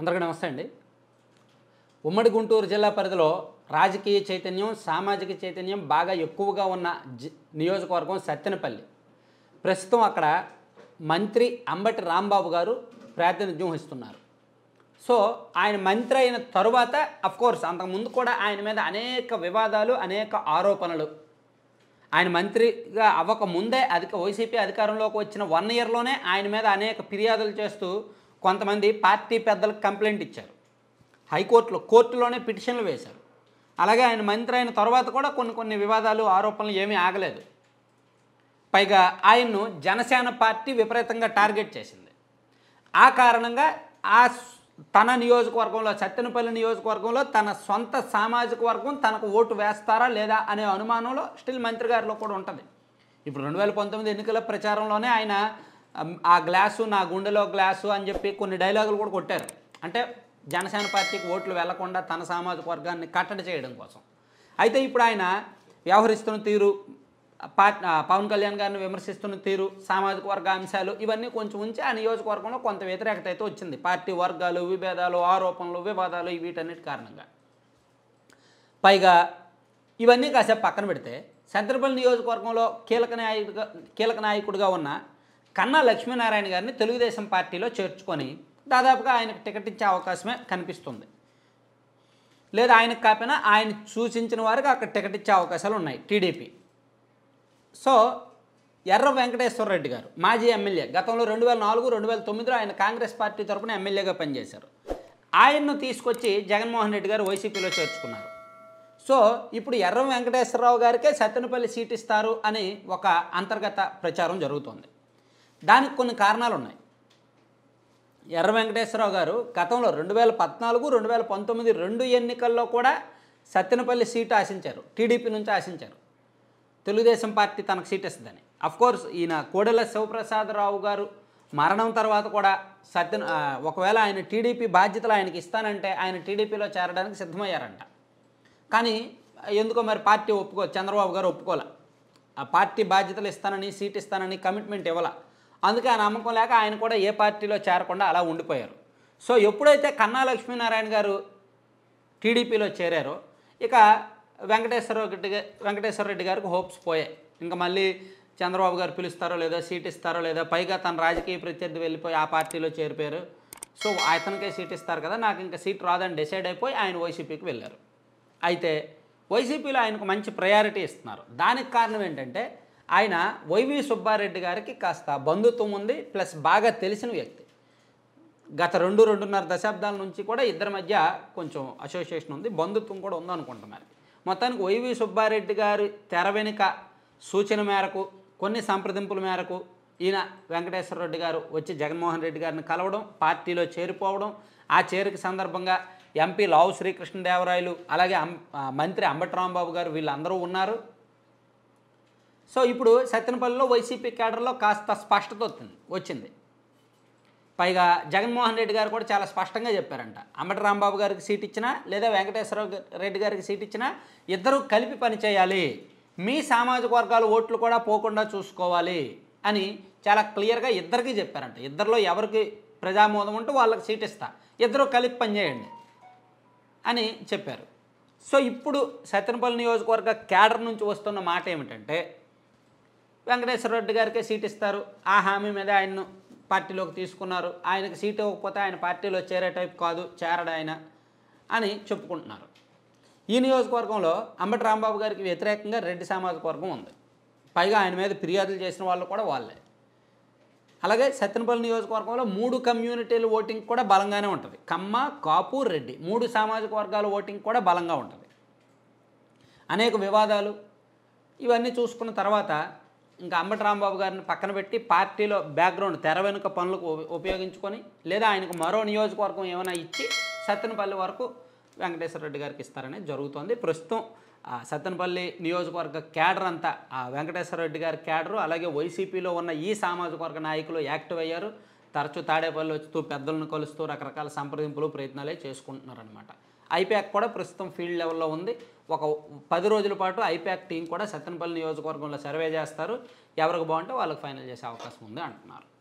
అందరికీ నమస్తే అండి ఉమ్మడి గుంటూరు జిల్లా పరిధిలో రాజకీయ చైతన్యం సామాజిక చైతన్యం బాగా ఎక్కువగా ఉన్న జి నియోజకవర్గం సత్తెనపల్లి ప్రస్తుతం అక్కడ మంత్రి అంబటి రాంబాబు గారు ప్రాతినిధ్యం వహిస్తున్నారు సో ఆయన మంత్రి అయిన తరువాత అఫ్కోర్స్ అంతకుముందు కూడా ఆయన మీద అనేక వివాదాలు అనేక ఆరోపణలు ఆయన మంత్రిగా అవ్వక ముందే అధిక వైసీపీ అధికారంలోకి వచ్చిన వన్ ఇయర్లోనే ఆయన మీద అనేక ఫిర్యాదులు చేస్తూ కొంతమంది పార్టీ పెద్దలకు కంప్లైంట్ ఇచ్చారు హైకోర్టులో కోర్టులోనే పిటిషన్లు వేశారు అలాగే ఆయన మంత్రి అయిన తర్వాత కూడా కొన్ని కొన్ని వివాదాలు ఆరోపణలు ఏమీ ఆగలేదు పైగా ఆయన్ను జనసేన పార్టీ విపరీతంగా టార్గెట్ చేసింది ఆ కారణంగా ఆ తన నియోజకవర్గంలో సత్తెనపల్లి నియోజకవర్గంలో తన సొంత సామాజిక వర్గం తనకు ఓటు వేస్తారా లేదా అనే అనుమానంలో స్టిల్ మంత్రి గారిలో కూడా ఉంటుంది ఇప్పుడు రెండు వేల పంతొమ్మిది ఎన్నికల ప్రచారంలోనే ఆయన ఆ గ్లాసు నా గుండెలో గ్లాసు అని చెప్పి కొన్ని డైలాగులు కూడా కొట్టారు అంటే జనసేన పార్టీకి ఓట్లు వెళ్లకుండా తన సామాజిక వర్గాన్ని కట్టడి చేయడం కోసం అయితే ఇప్పుడు ఆయన వ్యవహరిస్తున్న తీరు పవన్ కళ్యాణ్ గారిని విమర్శిస్తున్న తీరు సామాజిక వర్గ అంశాలు ఇవన్నీ కొంచెం ఉంచి ఆ నియోజకవర్గంలో కొంత వ్యతిరేకత అయితే వచ్చింది పార్టీ వర్గాలు విభేదాలు ఆరోపణలు వివాదాలు వీటన్నిటి కారణంగా పైగా ఇవన్నీ కాసేపు పక్కన పెడితే సందర్భల్ నియోజకవర్గంలో కీలక నాయకుడిగా కీలక నాయకుడిగా ఉన్న కన్నా లక్ష్మీనారాయణ గారిని తెలుగుదేశం పార్టీలో చేర్చుకొని దాదాపుగా ఆయనకు టికెట్ ఇచ్చే అవకాశమే కనిపిస్తుంది లేదా ఆయనకు కాకపోయినా ఆయన సూచించిన వారికి అక్కడ టికెట్ ఇచ్చే అవకాశాలు ఉన్నాయి టీడీపీ సో ఎర్ర వెంకటేశ్వర రెడ్డి గారు మాజీ ఎమ్మెల్యే గతంలో రెండు వేల నాలుగు రెండు వేల తొమ్మిదిలో ఆయన కాంగ్రెస్ పార్టీ తరఫున ఎమ్మెల్యేగా పనిచేశారు ఆయన్ను తీసుకొచ్చి జగన్మోహన్ రెడ్డి గారు వైసీపీలో చేర్చుకున్నారు సో ఇప్పుడు ఎర్ర వెంకటేశ్వరరావు గారికే సత్తెనపల్లి సీట్ ఇస్తారు అని ఒక అంతర్గత ప్రచారం జరుగుతోంది దానికి కొన్ని కారణాలు ఉన్నాయి ఎర్ర వెంకటేశ్వరరావు గారు గతంలో రెండు వేల పద్నాలుగు రెండు వేల పంతొమ్మిది రెండు ఎన్నికల్లో కూడా సత్తెనపల్లి సీటు ఆశించారు టీడీపీ నుంచి ఆశించారు తెలుగుదేశం పార్టీ తనకు సీట్ ఇస్తుందని కోర్స్ ఈయన కోడెల శివప్రసాదరావు గారు మరణం తర్వాత కూడా సత్య ఒకవేళ ఆయన టీడీపీ బాధ్యతలు ఆయనకి ఇస్తానంటే ఆయన టీడీపీలో చేరడానికి సిద్ధమయ్యారంట కానీ ఎందుకో మరి పార్టీ ఒప్పుకో చంద్రబాబు గారు ఒప్పుకోలే ఆ పార్టీ బాధ్యతలు ఇస్తానని సీట్ ఇస్తానని కమిట్మెంట్ ఇవ్వాలి అందుకే ఆ నమ్మకం లేక ఆయన కూడా ఏ పార్టీలో చేరకుండా అలా ఉండిపోయారు సో ఎప్పుడైతే కన్నా లక్ష్మీనారాయణ గారు టీడీపీలో చేరారో ఇక వెంకటేశ్వర రెడ్డి వెంకటేశ్వర రెడ్డి గారికి హోప్స్ పోయాయి ఇంకా మళ్ళీ చంద్రబాబు గారు పిలుస్తారో లేదో సీట్ ఇస్తారో లేదో పైగా తన రాజకీయ ప్రత్యర్థి వెళ్ళిపోయి ఆ పార్టీలో చేరిపోయారు సో అతనికే సీట్ ఇస్తారు కదా నాకు ఇంకా సీట్ రాదని డిసైడ్ అయిపోయి ఆయన వైసీపీకి వెళ్ళారు అయితే వైసీపీలో ఆయనకు మంచి ప్రయారిటీ ఇస్తున్నారు దానికి కారణం ఏంటంటే ఆయన వైవి సుబ్బారెడ్డి గారికి కాస్త బంధుత్వం ఉంది ప్లస్ బాగా తెలిసిన వ్యక్తి గత రెండు రెండున్నర దశాబ్దాల నుంచి కూడా ఇద్దరి మధ్య కొంచెం అసోసియేషన్ ఉంది బంధుత్వం కూడా ఉందనుకుంటున్నారు మొత్తానికి వైవి సుబ్బారెడ్డి గారి తెర వెనుక సూచన మేరకు కొన్ని సంప్రదింపుల మేరకు ఈయన వెంకటేశ్వర రెడ్డి గారు వచ్చి జగన్మోహన్ రెడ్డి గారిని కలవడం పార్టీలో చేరిపోవడం ఆ చేరిక సందర్భంగా ఎంపీ లావు శ్రీకృష్ణదేవరాయలు అలాగే మంత్రి అంబటరాంబాబు గారు వీళ్ళందరూ ఉన్నారు సో ఇప్పుడు సత్యనపల్లిలో వైసీపీ కేడర్లో కాస్త స్పష్టత వచ్చింది వచ్చింది పైగా జగన్మోహన్ రెడ్డి గారు కూడా చాలా స్పష్టంగా చెప్పారంట అంబటి రాంబాబు గారికి సీట్ ఇచ్చినా లేదా వెంకటేశ్వర రెడ్డి గారికి సీట్ ఇచ్చినా ఇద్దరూ కలిపి పనిచేయాలి మీ సామాజిక వర్గాల ఓట్లు కూడా పోకుండా చూసుకోవాలి అని చాలా క్లియర్గా ఇద్దరికి చెప్పారంట ఇద్దరిలో ఎవరికి ప్రజామోదం ఉంటే వాళ్ళకి సీట్ ఇస్తా ఇద్దరు కలిపి పనిచేయండి అని చెప్పారు సో ఇప్పుడు సత్యనపల్లి నియోజకవర్గ కేడర్ నుంచి వస్తున్న మాట ఏమిటంటే వెంకటేశ్వర రెడ్డి గారికి సీట్ ఇస్తారు ఆ హామీ మీద ఆయన్ను పార్టీలోకి తీసుకున్నారు ఆయనకు సీట్ ఇవ్వకపోతే ఆయన పార్టీలో చేరే టైప్ కాదు చేరడు ఆయన అని చెప్పుకుంటున్నారు ఈ నియోజకవర్గంలో అంబటి రాంబాబు గారికి వ్యతిరేకంగా రెడ్డి సామాజిక వర్గం ఉంది పైగా ఆయన మీద ఫిర్యాదులు చేసిన వాళ్ళు కూడా వాళ్ళే అలాగే సత్యనపల్లి నియోజకవర్గంలో మూడు కమ్యూనిటీలు ఓటింగ్ కూడా బలంగానే ఉంటుంది కమ్మ కాపు రెడ్డి మూడు సామాజిక వర్గాల ఓటింగ్ కూడా బలంగా ఉంటుంది అనేక వివాదాలు ఇవన్నీ చూసుకున్న తర్వాత ఇంకా అంబటి రాంబాబు గారిని పక్కన పెట్టి పార్టీలో బ్యాక్గ్రౌండ్ తెర వెనుక పనులకు ఉపయోగించుకొని లేదా ఆయనకు మరో నియోజకవర్గం ఏమైనా ఇచ్చి సత్తెనపల్లి వరకు వెంకటేశ్వర రెడ్డి గారికి ఇస్తారనేది జరుగుతోంది ప్రస్తుతం సత్తెనపల్లి నియోజకవర్గ క్యాడర్ అంతా ఆ వెంకటేశ్వర రెడ్డి గారి క్యాడరు అలాగే వైసీపీలో ఉన్న ఈ సామాజిక వర్గ నాయకులు యాక్టివ్ అయ్యారు తరచూ తాడేపల్లి వచ్చుతూ పెద్దలను కలుస్తూ రకరకాల సంప్రదింపులు ప్రయత్నాలే చేసుకుంటున్నారనమాట ఐపీఎక్ కూడా ప్రస్తుతం ఫీల్డ్ లెవెల్లో ఉంది ఒక పది రోజుల పాటు ఐపాక్ టీం కూడా సత్తెనపల్లి నియోజకవర్గంలో సర్వే చేస్తారు ఎవరికి బాగుంటే వాళ్ళకి ఫైనల్ చేసే అవకాశం ఉంది అంటున్నారు